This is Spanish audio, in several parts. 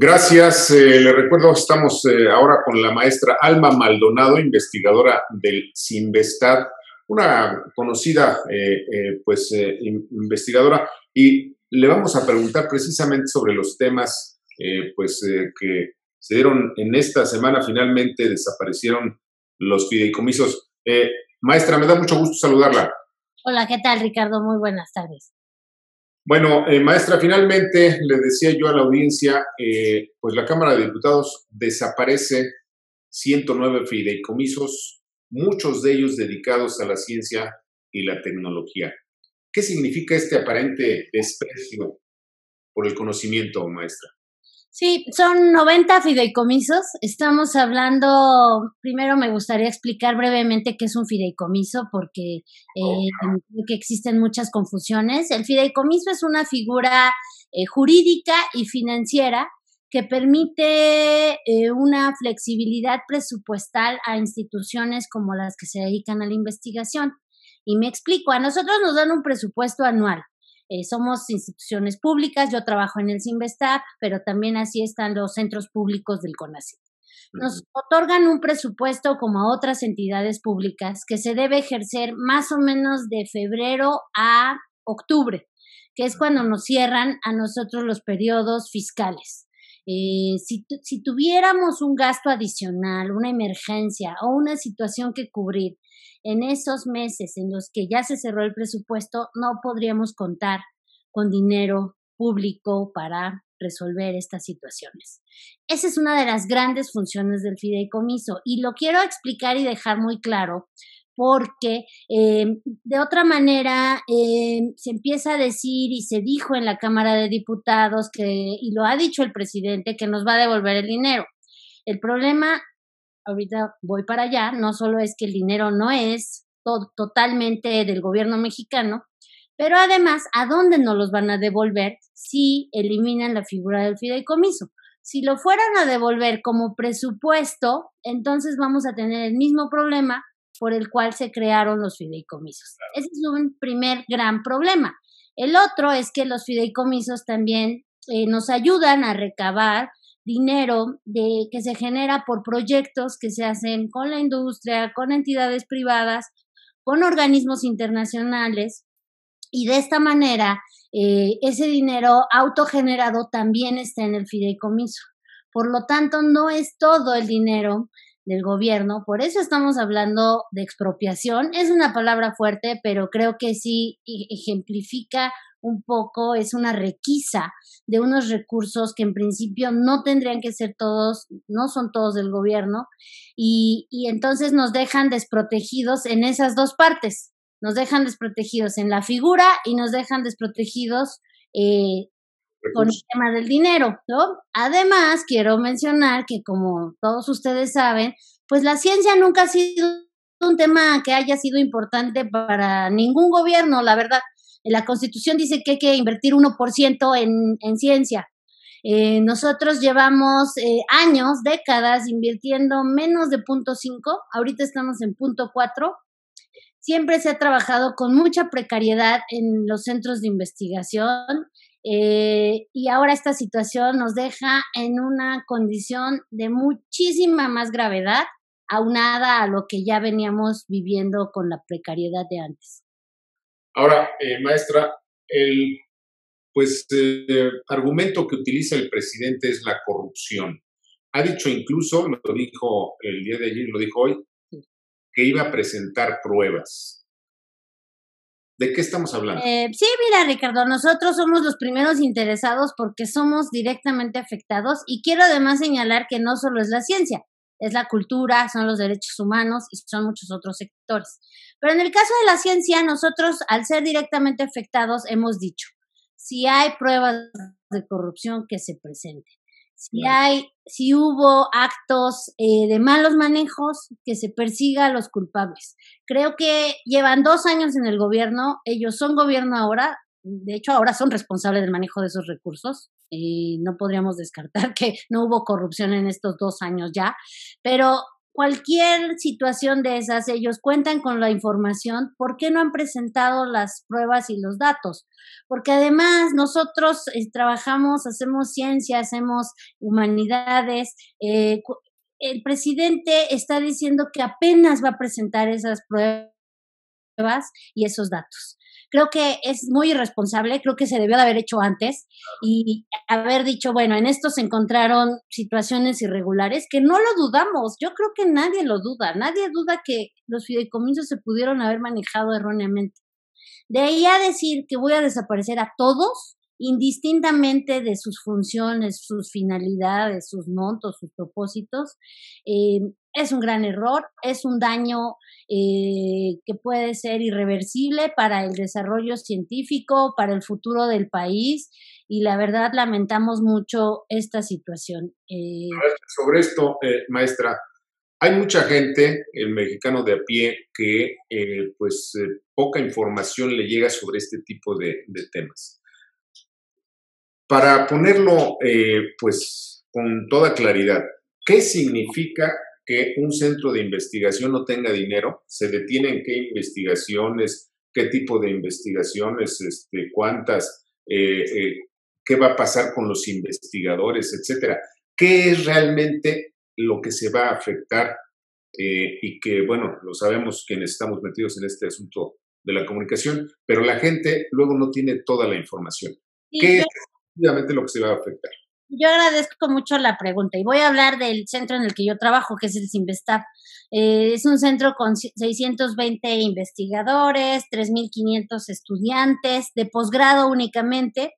Gracias. Eh, le recuerdo, estamos eh, ahora con la maestra Alma Maldonado, investigadora del Sinvestad, una conocida eh, pues, investigadora, y le vamos a preguntar precisamente sobre los temas pues, que se dieron en esta semana. Finalmente desaparecieron los fideicomisos. maestra, me da mucho gusto saludarla. Hola, ¿qué tal, Ricardo? Muy buenas tardes. Bueno, eh, maestra, finalmente le decía yo a la audiencia, eh, pues la Cámara de Diputados desaparece 109 fideicomisos, muchos de ellos dedicados a la ciencia y la tecnología. ¿Qué significa este aparente desprecio por el conocimiento, maestra? Sí, son 90 fideicomisos. Estamos hablando, primero me gustaría explicar brevemente qué es un fideicomiso porque eh, que existen muchas confusiones. El fideicomiso es una figura eh, jurídica y financiera que permite eh, una flexibilidad presupuestal a instituciones como las que se dedican a la investigación. Y me explico, a nosotros nos dan un presupuesto anual eh, somos instituciones públicas, yo trabajo en el CIMBESTAP, pero también así están los centros públicos del CONACYT. Nos otorgan un presupuesto como a otras entidades públicas que se debe ejercer más o menos de febrero a octubre, que es cuando nos cierran a nosotros los periodos fiscales. Eh, si, si tuviéramos un gasto adicional, una emergencia o una situación que cubrir en esos meses en los que ya se cerró el presupuesto, no podríamos contar con dinero público para resolver estas situaciones. Esa es una de las grandes funciones del fideicomiso y lo quiero explicar y dejar muy claro porque em, de otra manera em, se empieza a decir y se dijo en la Cámara de Diputados que, y lo ha dicho el presidente, que nos va a devolver el dinero. El problema, ahorita voy para allá, no solo es que el dinero no es totalmente del gobierno mexicano, pero además, ¿a dónde nos los van a devolver si eliminan la figura del fideicomiso? Si lo fueran a devolver como presupuesto, entonces vamos a tener el mismo problema por el cual se crearon los fideicomisos. Ese es un primer gran problema. El otro es que los fideicomisos también eh, nos ayudan a recabar dinero de, que se genera por proyectos que se hacen con la industria, con entidades privadas, con organismos internacionales y de esta manera eh, ese dinero autogenerado también está en el fideicomiso. Por lo tanto, no es todo el dinero del gobierno. Por eso estamos hablando de expropiación. Es una palabra fuerte, pero creo que sí e-, ejemplifica un poco, es una requisa de unos recursos que en principio no tendrían que ser todos, no son todos del gobierno, y, entonces nos dejan desprotegidos en esas dos partes, nos dejan desprotegidos en la figura y nos dejan desprotegidos eh, con el tema del dinero, ¿no? Además, quiero mencionar que como todos ustedes saben, pues la ciencia nunca ha sido un tema que haya sido importante para ningún gobierno, la verdad. La Constitución dice que hay que invertir 1% en, en ciencia. Eh, nosotros llevamos eh, años, décadas invirtiendo menos de 0.5, ahorita estamos en 0.4. Siempre se ha trabajado con mucha precariedad en los centros de investigación, eh, y ahora esta situación nos deja en una condición de muchísima más gravedad, aunada a lo que ya veníamos viviendo con la precariedad de antes. Ahora, eh, maestra, el pues, eh, argumento que utiliza el presidente es la corrupción. Ha dicho incluso, lo dijo el día de ayer, lo dijo hoy, que iba a presentar pruebas ¿De qué estamos hablando? Eh, sí, mira, Ricardo, nosotros somos los primeros interesados porque somos directamente afectados y quiero además señalar que no solo es la ciencia, es la cultura, son los derechos humanos y son muchos otros sectores. Pero en el caso de la ciencia, nosotros al ser directamente afectados hemos dicho, si hay pruebas de corrupción que se presenten, si hay, si hubo actos eh, de malos manejos, que se persiga a los culpables. Creo que llevan dos años en el gobierno, ellos son gobierno ahora, de hecho ahora son responsables del manejo de esos recursos. Eh, no podríamos descartar que no hubo corrupción en estos dos años ya, pero cualquier situación de esas, ellos cuentan con la información, ¿por qué no han presentado las pruebas y los datos? Porque además nosotros eh, trabajamos, hacemos ciencia, hacemos humanidades. Eh, el presidente está diciendo que apenas va a presentar esas pruebas y esos datos. Creo que es muy irresponsable, creo que se debió de haber hecho antes y haber dicho, bueno, en esto se encontraron situaciones irregulares que no lo dudamos, yo creo que nadie lo duda, nadie duda que los fideicomisos se pudieron haber manejado erróneamente. De ahí a decir que voy a desaparecer a todos, indistintamente de sus funciones, sus finalidades, sus montos, sus propósitos. Eh, es un gran error, es un daño eh, que puede ser irreversible para el desarrollo científico, para el futuro del país y la verdad lamentamos mucho esta situación. Eh. sobre esto, maestra, hay mucha gente, el mexicano de a pie, que pues poca información le llega sobre este tipo de temas. Para ponerlo eh, pues con toda claridad, ¿qué significa que un centro de investigación no tenga dinero? ¿Se detienen qué investigaciones? ¿Qué tipo de investigaciones? Este, ¿Cuántas? Eh, eh, ¿Qué va a pasar con los investigadores? Etcétera. ¿Qué es realmente lo que se va a afectar? y que, bueno, lo sabemos quienes estamos metidos en este asunto de la comunicación, pero la gente luego no tiene toda la información lo que se va a afectar. Yo agradezco mucho la pregunta y voy a hablar del centro en el que yo trabajo, que es el Simvestav. Eh, es un centro con 620 investigadores, 3.500 estudiantes de posgrado únicamente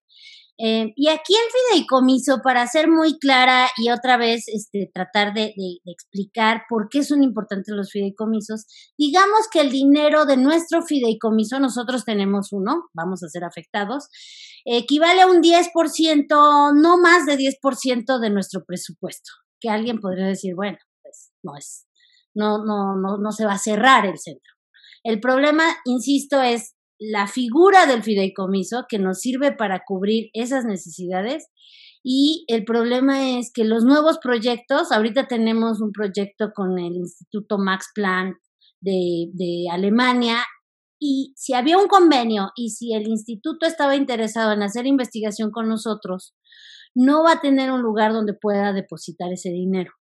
eh, y aquí el fideicomiso, para ser muy clara y otra vez este, tratar de, explicar por qué son importantes los fideicomisos, digamos que el dinero de nuestro fideicomiso, nosotros tenemos uno, vamos a ser afectados, equivale a un 10%, no más de 10% de nuestro presupuesto, que alguien podría decir, bueno, pues no es, no, no, no, no se va a cerrar el centro. El problema, insisto, es la figura del fideicomiso que nos sirve para cubrir esas necesidades. Y el problema es que los nuevos proyectos, ahorita tenemos un proyecto con el Instituto Max Planck de, de Alemania, y si había un convenio y si el instituto estaba interesado en hacer investigación con nosotros, no va a tener un lugar donde pueda depositar ese dinero.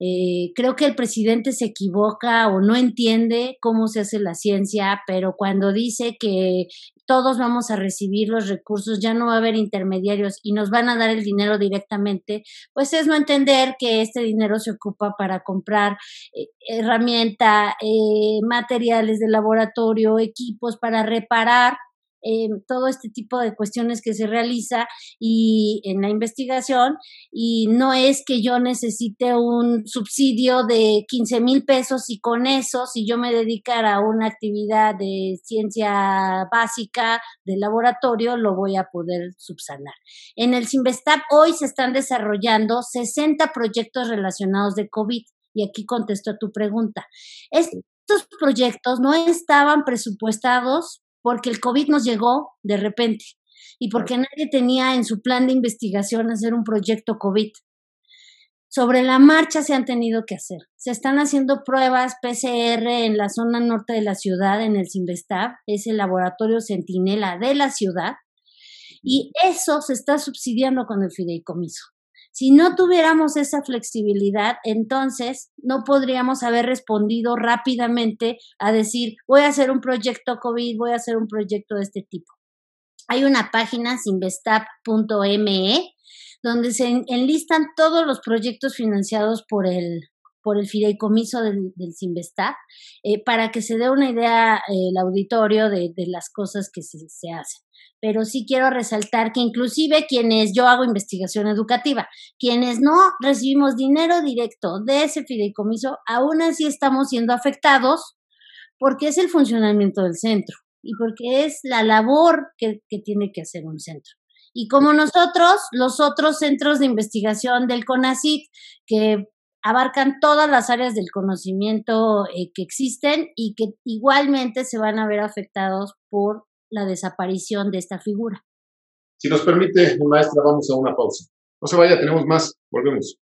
Eh, creo que el presidente se equivoca o no entiende cómo se hace la ciencia, pero cuando dice que todos vamos a recibir los recursos, ya no va a haber intermediarios y nos van a dar el dinero directamente, pues es no entender que este dinero se ocupa para comprar eh, herramienta, eh, materiales de laboratorio, equipos para reparar Em, todo este tipo de cuestiones que se realiza y en la investigación y no es que yo necesite un subsidio de 15 mil pesos y con eso si yo me dedicara a una actividad de ciencia básica de laboratorio lo voy a poder subsanar. En el CIMBESTAP hoy se están desarrollando 60 proyectos relacionados de COVID y aquí contesto a tu pregunta. Estos proyectos no estaban presupuestados porque el COVID nos llegó de repente y porque nadie tenía en su plan de investigación hacer un proyecto COVID. Sobre la marcha se han tenido que hacer. Se están haciendo pruebas PCR en la zona norte de la ciudad, en el Simvestab, es el laboratorio centinela de la ciudad, y eso se está subsidiando con el fideicomiso. Si no tuviéramos esa flexibilidad, entonces no podríamos haber respondido rápidamente a decir, voy a hacer un proyecto COVID, voy a hacer un proyecto de este tipo. Hay una página, sinvestap.me, donde se enlistan todos los proyectos financiados por el, por el fideicomiso del, del eh, para que se dé una idea eh, el auditorio de, las cosas que se, se, hacen. Pero sí quiero resaltar que inclusive quienes yo hago investigación educativa, quienes no recibimos dinero directo de ese fideicomiso, aún así estamos siendo afectados porque es el funcionamiento del centro y porque es la labor que, que tiene que hacer un centro. Y como nosotros, los otros centros de investigación del CONACIT, que abarcan todas las áreas del conocimiento eh, que existen y que igualmente se van a ver afectados por la desaparición de esta figura. Si nos permite, maestra, vamos a una pausa. No se vaya, tenemos más. Volvemos.